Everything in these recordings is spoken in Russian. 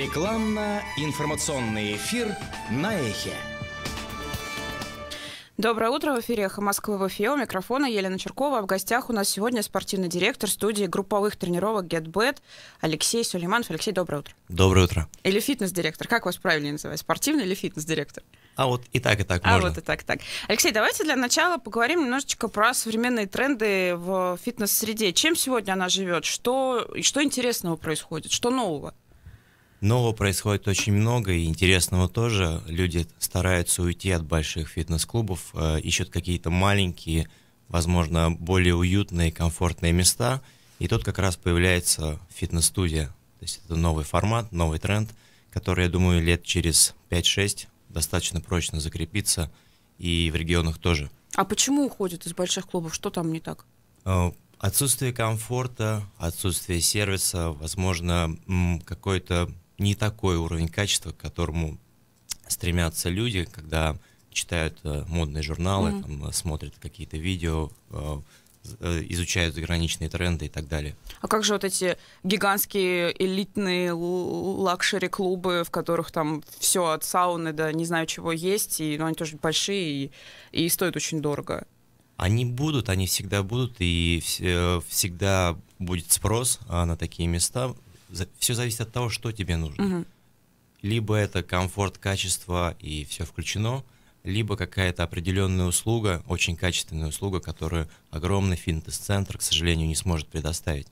Рекламно-информационный эфир на Эхе. Доброе утро, в эфире «Эхо Москвы» в эфире. У микрофона Елена Черкова. в гостях у нас сегодня спортивный директор студии групповых тренировок «Гетбет» Алексей Сулейманов. Алексей, доброе утро. Доброе утро. Или фитнес-директор. Как вас правильнее называть? Спортивный или фитнес-директор? А вот и так, и так а можно. А вот и так, и так. Алексей, давайте для начала поговорим немножечко про современные тренды в фитнес-среде. Чем сегодня она живет? Что, что интересного происходит? Что нового? Нового происходит очень много и интересного тоже. Люди стараются уйти от больших фитнес-клубов, э, ищут какие-то маленькие, возможно, более уютные, комфортные места. И тут как раз появляется фитнес-студия. То есть это новый формат, новый тренд, который, я думаю, лет через 5-6 достаточно прочно закрепится и в регионах тоже. А почему уходят из больших клубов? Что там не так? Э, отсутствие комфорта, отсутствие сервиса, возможно, какой-то не такой уровень качества, к которому стремятся люди, когда читают э, модные журналы, mm-hmm. там, э, смотрят какие-то видео, э, изучают заграничные тренды и так далее. А как же вот эти гигантские элитные лакшери-клубы, в которых там все от сауны до не знаю чего есть, и ну, они тоже большие и, и стоят очень дорого? Они будут, они всегда будут, и всегда будет спрос а, на такие места, все зависит от того, что тебе нужно. Угу. Либо это комфорт, качество и все включено, либо какая-то определенная услуга, очень качественная услуга, которую огромный фитнес-центр, к сожалению, не сможет предоставить.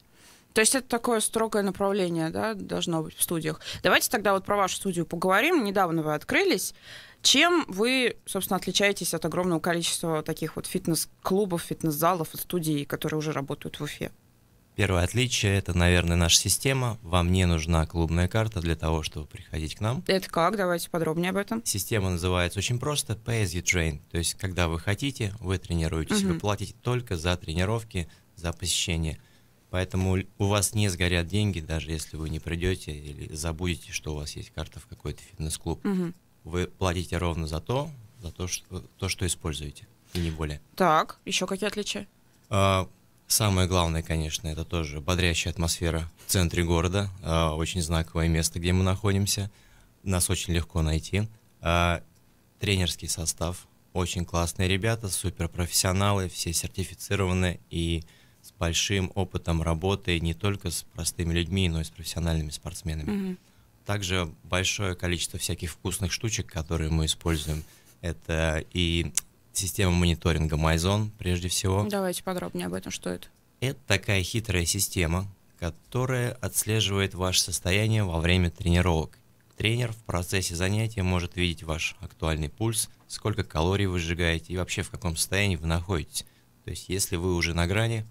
То есть это такое строгое направление, да, должно быть в студиях. Давайте тогда вот про вашу студию поговорим. Недавно вы открылись. Чем вы, собственно, отличаетесь от огромного количества таких вот фитнес-клубов, фитнес-залов, студий, которые уже работают в Уфе? Первое отличие – это, наверное, наша система. Вам не нужна клубная карта для того, чтобы приходить к нам. Это как? Давайте подробнее об этом. Система называется очень просто Pay as you train. То есть, когда вы хотите, вы тренируетесь. Угу. Вы платите только за тренировки, за посещение. Поэтому у вас не сгорят деньги, даже если вы не придете или забудете, что у вас есть карта в какой-то фитнес-клуб. Угу. Вы платите ровно за то, за то, что, то, что используете, и не более. Так, еще какие отличия? А, Самое главное, конечно, это тоже бодрящая атмосфера в центре города. А, очень знаковое место, где мы находимся. Нас очень легко найти. А, тренерский состав. Очень классные ребята, суперпрофессионалы, все сертифицированы и с большим опытом работы не только с простыми людьми, но и с профессиональными спортсменами. mm Также большое количество всяких вкусных штучек, которые мы используем. Это и система мониторинга MyZone прежде всего. Давайте подробнее об этом, что это. Это такая хитрая система, которая отслеживает ваше состояние во время тренировок. Тренер в процессе занятия может видеть ваш актуальный пульс, сколько калорий вы сжигаете и вообще в каком состоянии вы находитесь. То есть, если вы уже на грани,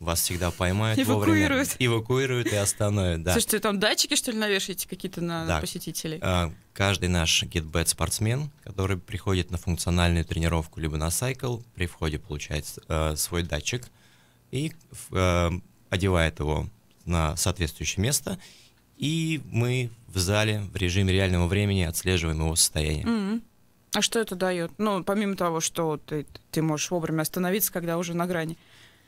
вас всегда поймают эвакуируют. вовремя. Эвакуируют и остановят, да. Слушайте, там датчики, что ли, навешиваете какие-то на да. посетителей? А, каждый наш гитбет спортсмен, который приходит на функциональную тренировку либо на сайкл, при входе получает а, свой датчик и а, одевает его на соответствующее место, и мы в зале в режиме реального времени отслеживаем его состояние. Mm-hmm. А что это дает? Ну, помимо того, что ты, ты можешь вовремя остановиться, когда уже на грани.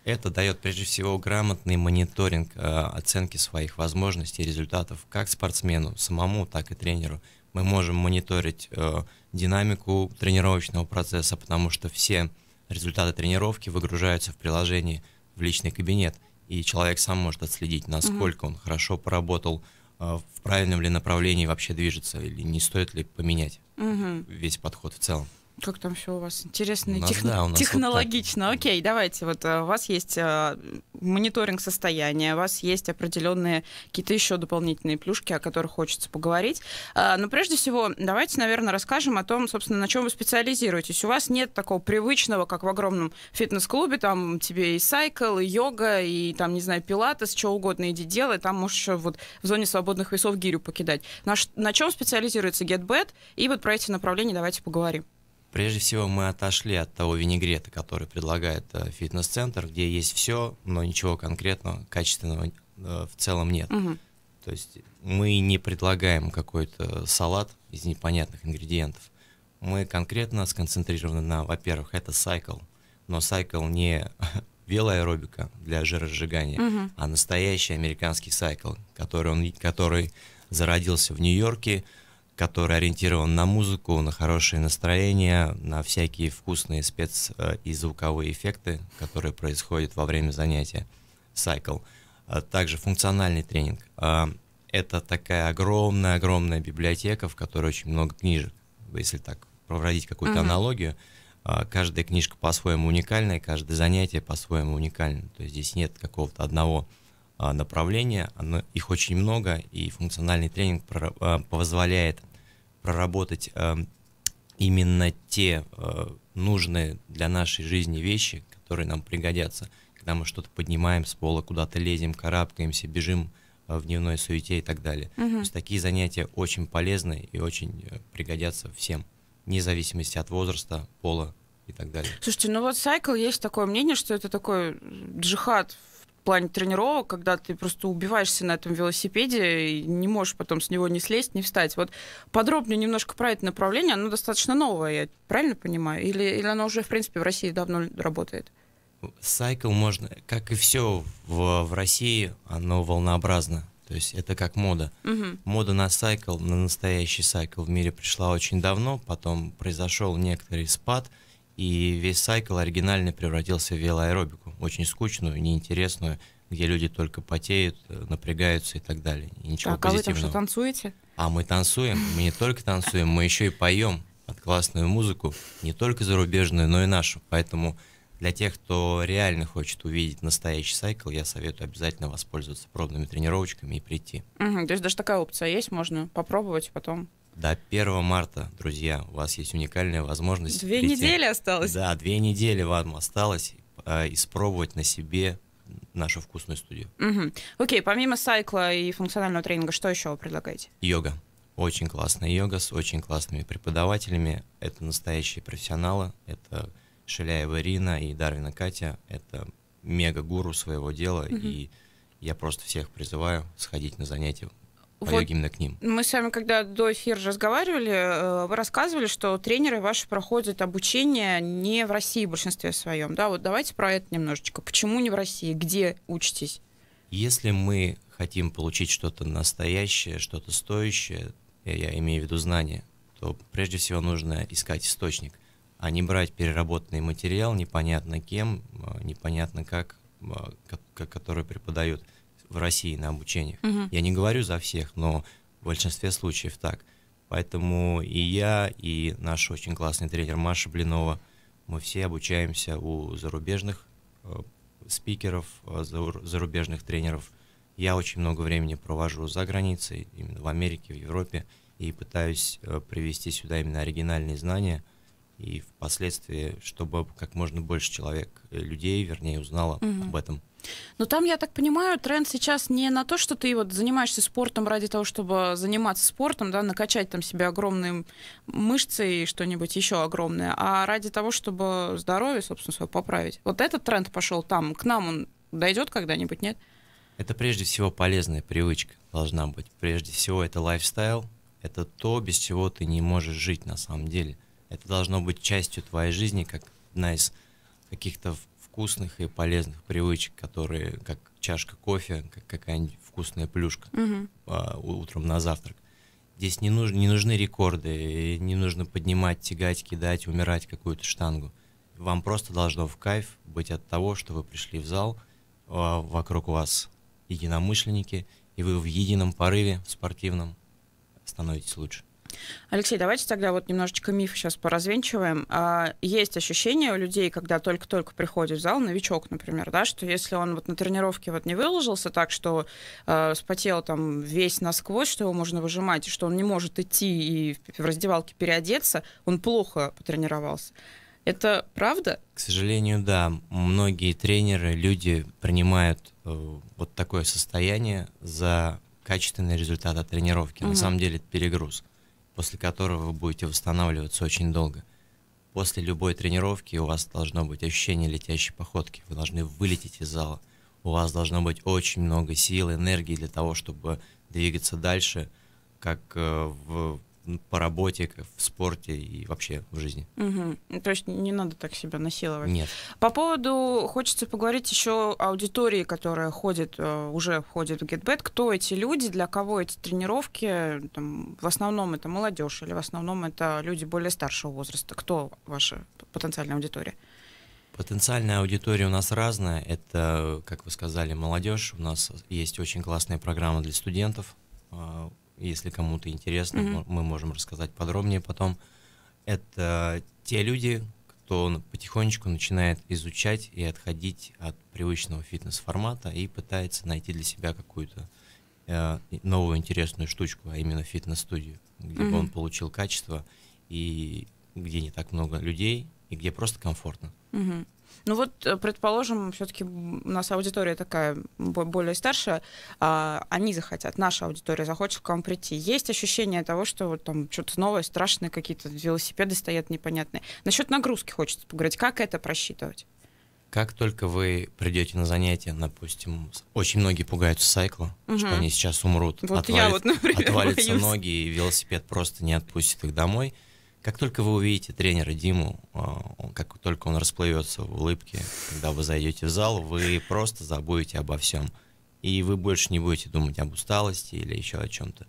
Это дает прежде всего грамотный мониторинг э, оценки своих возможностей и результатов как спортсмену самому, так и тренеру. Мы можем мониторить э, динамику тренировочного процесса, потому что все результаты тренировки выгружаются в приложении в личный кабинет, и человек сам может отследить, насколько mm-hmm. он хорошо поработал, э, в правильном ли направлении вообще движется, или не стоит ли поменять mm-hmm. весь подход в целом. Как там все у вас интересно и тех... да, технологично? Вот Окей, давайте. Вот э, у вас есть э, мониторинг состояния, у вас есть определенные какие-то еще дополнительные плюшки, о которых хочется поговорить. Э, но прежде всего, давайте, наверное, расскажем о том, собственно, на чем вы специализируетесь. У вас нет такого привычного, как в огромном фитнес-клубе, там тебе и сайкл, и йога, и там, не знаю, пилатес, что угодно иди делай, там можешь еще вот в зоне свободных весов гирю покидать. На, на чем специализируется GetBet? И вот про эти направления давайте поговорим. Прежде всего, мы отошли от того винегрета, который предлагает э, фитнес-центр, где есть все, но ничего конкретного, качественного э, в целом нет. Угу. То есть мы не предлагаем какой-то салат из непонятных ингредиентов. Мы конкретно сконцентрированы на, во-первых, это сайкл, но сайкл не белая для жиросжигания, угу. а настоящий американский сайкл, который, он, который зародился в Нью-Йорке, который ориентирован на музыку, на хорошее настроение, на всякие вкусные спец- э, и звуковые эффекты, которые происходят во время занятия. Cycle, э, Также функциональный тренинг. Э, это такая огромная-огромная библиотека, в которой очень много книжек. Если так проводить какую-то uh-huh. аналогию, каждая книжка по-своему уникальная, каждое занятие по-своему уникальное. То есть здесь нет какого-то одного направления, оно, их очень много, и функциональный тренинг позволяет проработать эм, именно те э, нужные для нашей жизни вещи, которые нам пригодятся, когда мы что-то поднимаем с пола, куда-то лезем, карабкаемся, бежим э, в дневной суете и так далее. Угу. То есть такие занятия очень полезны и очень э, пригодятся всем, вне зависимости от возраста, пола и так далее. Слушайте, ну вот сайкл есть такое мнение, что это такой джихад в в плане тренировок, когда ты просто убиваешься на этом велосипеде и не можешь потом с него не слезть, не встать. Вот подробнее немножко про это направление, оно достаточно новое, я правильно понимаю? Или, или оно уже, в принципе, в России давно работает? Сайкл можно, как и все в, в России, оно волнообразно. То есть это как мода. Угу. Мода на сайкл, на настоящий сайкл в мире пришла очень давно, потом произошел некоторый спад – и весь сайкл оригинальный превратился в велоаэробику, очень скучную, неинтересную, где люди только потеют, э, напрягаются и так далее. И ничего так, позитивного. а вы там что, танцуете? А мы танцуем, мы не только танцуем, мы еще и поем под классную музыку, не только зарубежную, но и нашу. Поэтому для тех, кто реально хочет увидеть настоящий сайкл, я советую обязательно воспользоваться пробными тренировочками и прийти. Угу, то есть даже такая опция есть, можно попробовать потом до 1 марта, друзья, у вас есть уникальная возможность. Две прийти. недели осталось. Да, две недели вам осталось э, испробовать на себе нашу вкусную студию. Угу. Окей, помимо сайкла и функционального тренинга, что еще вы предлагаете? Йога. Очень классная йога с очень классными преподавателями. Это настоящие профессионалы. Это Шеляева Ирина и Дарвина Катя. Это мега-гуру своего дела. Угу. И я просто всех призываю сходить на занятия а вот именно к ним. Мы с вами, когда до эфира разговаривали, вы э, рассказывали, что тренеры ваши проходят обучение не в России в большинстве своем. Да, вот давайте про это немножечко. Почему не в России? Где учитесь? Если мы хотим получить что-то настоящее, что-то стоящее, я имею в виду знания, то прежде всего нужно искать источник, а не брать переработанный материал непонятно кем, э, непонятно как, э, который преподают в России на обучение. Угу. Я не говорю за всех, но в большинстве случаев так. Поэтому и я, и наш очень классный тренер Маша Блинова, мы все обучаемся у зарубежных э, спикеров, э, зарубежных тренеров. Я очень много времени провожу за границей, именно в Америке, в Европе, и пытаюсь э, привести сюда именно оригинальные знания, и впоследствии, чтобы как можно больше человек, э, людей, вернее, узнало угу. об этом. Но там, я так понимаю, тренд сейчас не на то, что ты вот занимаешься спортом ради того, чтобы заниматься спортом, да, накачать там себе огромные мышцы и что-нибудь еще огромное, а ради того, чтобы здоровье, собственно, свое поправить. Вот этот тренд пошел там, к нам он дойдет когда-нибудь, нет? Это прежде всего полезная привычка должна быть. Прежде всего это лайфстайл, это то, без чего ты не можешь жить на самом деле. Это должно быть частью твоей жизни, как одна из каких-то вкусных и полезных привычек, которые как чашка кофе, как какая-нибудь вкусная плюшка угу. а, утром на завтрак. Здесь не, нужно, не нужны рекорды, не нужно поднимать, тягать, кидать, умирать какую-то штангу. Вам просто должно в кайф быть от того, что вы пришли в зал, а вокруг вас единомышленники, и вы в едином порыве в спортивном становитесь лучше. Алексей, давайте тогда вот немножечко миф сейчас поразвенчиваем. А, есть ощущение у людей, когда только-только приходит в зал новичок, например, да, что если он вот на тренировке вот не выложился так, что э, а, спотел там весь насквозь, что его можно выжимать, и что он не может идти и в раздевалке переодеться, он плохо потренировался. Это правда? К сожалению, да. Многие тренеры, люди принимают э, вот такое состояние за качественный результат от тренировки. Угу. На самом деле это перегруз после которого вы будете восстанавливаться очень долго. После любой тренировки у вас должно быть ощущение летящей походки. Вы должны вылететь из зала. У вас должно быть очень много сил, энергии для того, чтобы двигаться дальше, как э, в по работе, в спорте и вообще в жизни. Угу. То есть не надо так себя насиловать. Нет. По поводу, хочется поговорить еще аудитории, которая ходит, э, уже входит в GetBet. Кто эти люди, для кого эти тренировки? Там, в основном это молодежь или в основном это люди более старшего возраста? Кто ваша потенциальная аудитория? Потенциальная аудитория у нас разная. Это, как вы сказали, молодежь. У нас есть очень классная программа для студентов а, если кому-то интересно, mm-hmm. мы можем рассказать подробнее потом. Это те люди, кто потихонечку начинает изучать и отходить от привычного фитнес-формата и пытается найти для себя какую-то э, новую интересную штучку, а именно фитнес-студию, где mm-hmm. бы он получил качество и где не так много людей, и где просто комфортно. Mm-hmm. Ну вот, э, предположим, все-таки у нас аудитория такая более старшая, а, они захотят, наша аудитория захочет к вам прийти. Есть ощущение того, что вот там что-то новое, страшное, какие-то велосипеды стоят непонятные. Насчет нагрузки хочется поговорить. Как это просчитывать? Как только вы придете на занятие, допустим, очень многие пугаются сайкла, угу. что они сейчас умрут, вот отвалит, я вот, например, отвалятся боюсь. ноги, и велосипед просто не отпустит их домой – как только вы увидите тренера Диму, а, как только он расплывется в улыбке, когда вы зайдете в зал, вы просто забудете обо всем. И вы больше не будете думать об усталости или еще о чем-то.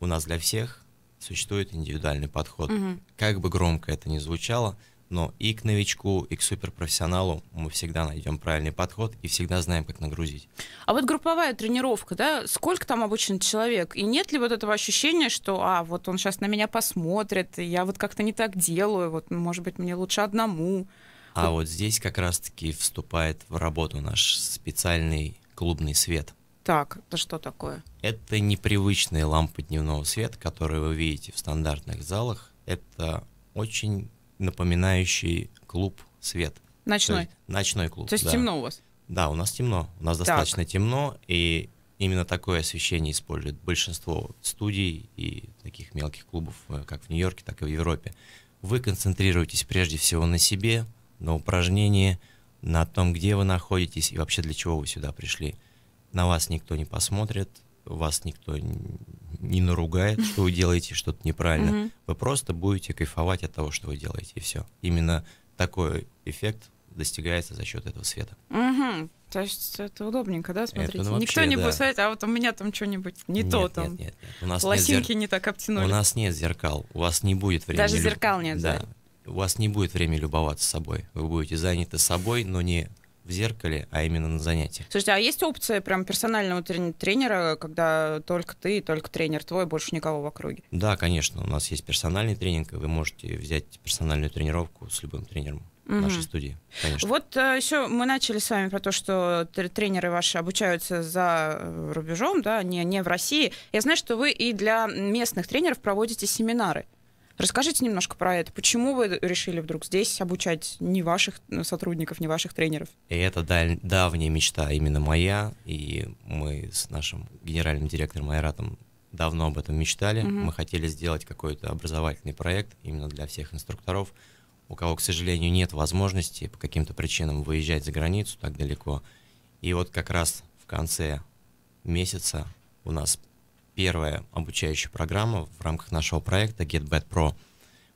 У нас для всех существует индивидуальный подход. Угу. Как бы громко это ни звучало, но и к новичку, и к суперпрофессионалу мы всегда найдем правильный подход и всегда знаем, как нагрузить. А вот групповая тренировка, да, сколько там обычно человек? И нет ли вот этого ощущения, что, а, вот он сейчас на меня посмотрит, и я вот как-то не так делаю, вот, ну, может быть, мне лучше одному? А вот, вот здесь как раз-таки вступает в работу наш специальный клубный свет. Так, это что такое? Это непривычные лампы дневного света, которые вы видите в стандартных залах. Это очень напоминающий клуб свет. Ночной. есть, ночной клуб. То есть да. темно у вас? Да, у нас темно. У нас так. достаточно темно, и именно такое освещение использует большинство студий и таких мелких клубов, э, как в Нью-Йорке, так и в Европе. Вы концентрируетесь прежде всего на себе, на упражнении, на том, где вы находитесь и вообще для чего вы сюда пришли. На вас никто не посмотрит, вас никто не наругает, что вы делаете что-то неправильно. Вы просто будете кайфовать от того, что вы делаете, и все. Именно такой эффект достигается за счет этого света. Угу. То есть это удобненько, да, смотрите? Никто не будет смотреть, а вот у меня там что-нибудь не то там. Нет, нет, нет. У нас Лосинки не так обтянули. У нас нет зеркал, у вас не будет времени. Даже зеркал нет, да. У вас не будет времени любоваться собой. Вы будете заняты собой, но не в зеркале, а именно на занятиях. Слушайте, а есть опция прям персонального тренера, когда только ты, только тренер твой, больше никого в округе? Да, конечно, у нас есть персональный тренинг, и вы можете взять персональную тренировку с любым тренером угу. нашей студии. Конечно. Вот а, э, еще мы начали с вами про то, что тренеры ваши обучаются за э, рубежом, да, не, не в России. Я знаю, что вы и для местных тренеров проводите семинары. Расскажите немножко про это. Почему вы решили вдруг здесь обучать не ваших э, сотрудников, не ваших тренеров? И это даль- давняя мечта именно моя, и мы с нашим генеральным директором Айратом давно об этом мечтали. Угу. Мы хотели сделать какой-то образовательный проект именно для всех инструкторов, у кого, к сожалению, нет возможности по каким-то причинам выезжать за границу так далеко. И вот как раз в конце месяца у нас первая обучающая программа в рамках нашего проекта get GetBet Pro.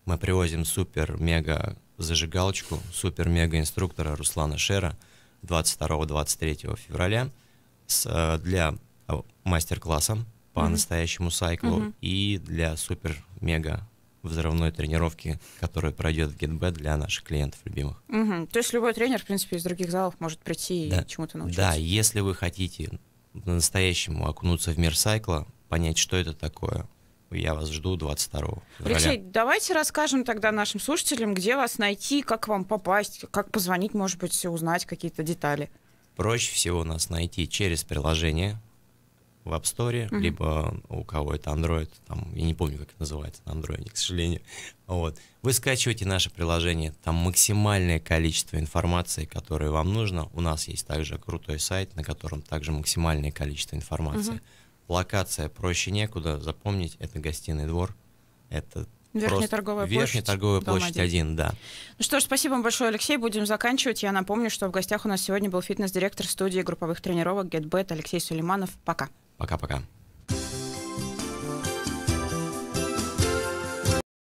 Мы привозим супер-мега зажигалочку, супер-мега инструктора Руслана Шера 22-23 февраля с, э, для э, мастер-класса по mm-hmm. настоящему сайклу mm-hmm. и для супер-мега взрывной тренировки, которая пройдет в Гетбет для наших клиентов любимых. Угу. То есть любой тренер, в принципе, из других залов может прийти да. и чему-то научиться. Да, если вы хотите настоящему окунуться в мир сайкла, понять, что это такое. Я вас жду 22 февраля. Алексей, давайте расскажем тогда нашим слушателям, где вас найти, как вам попасть, как позвонить, может быть, узнать какие-то детали. Проще всего нас найти через приложение в App Store, mm-hmm. либо у кого это Android, там, я не помню, как это называется на Android, к сожалению. Вот. Вы скачиваете наше приложение, там максимальное количество информации, которое вам нужно. У нас есть также крутой сайт, на котором также максимальное количество информации. Mm-hmm. Локация проще некуда. Запомнить, это гостиный двор. Это Верхняя торговая верхняя площадь. Верхняя торговая площадь 1. 1, да. Ну что ж, спасибо вам большое, Алексей. Будем заканчивать. Я напомню, что в гостях у нас сегодня был фитнес-директор студии групповых тренировок GetBet Алексей Сулейманов. Пока. Пока-пока.